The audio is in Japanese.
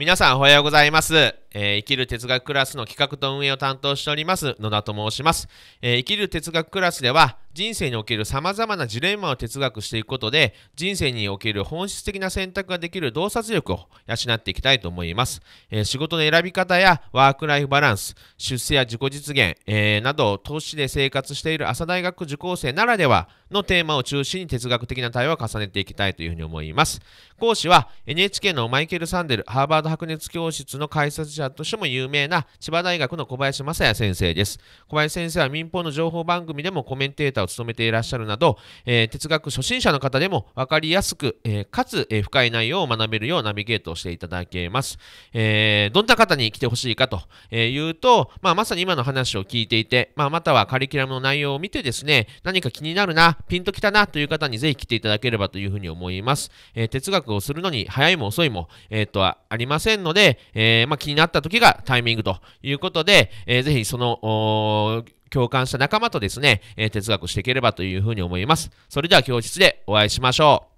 皆さんおはようございます、えー、生きる哲学クラスの企画と運営を担当しております野田と申します、えー、生きる哲学クラスでは人生における様々なジレンマを哲学していくことで人生における本質的な選択ができる洞察力を養っていきたいと思います、えー、仕事の選び方やワークライフバランス出世や自己実現、えなどを投資で生活している朝大学受講生ならではのテーマを中心に哲学的な対話を重ねていきたいというふうに思います、講師は NHK のマイケル・サンデルハーバード白熱教室の解説者としても有名な千葉大学の小林正也先生です。小林先生は民放の情報番組でもコメンテーターを務めていらっしゃるなど、えー、哲学初心者の方でも分かりやすく、えー、かつ、えー、深い内容を学べるようナビゲートをしていただけます。えー、どんな方に来てほしいかというと、まあ、まさに今の話を聞いていて、まあ、またはカリキュラムの内容を見てですね、何か気になるな、ピンときたなという方にぜひ来ていただければというふうに思います。え哲学をするのに早いも遅いも、えっ、ー、と、ありませんので、えー、まあ、気になった時がタイミングということで、えー、ぜひその、共感した仲間とですね、え哲学していければというふうに思います。それでは教室でお会いしましょう。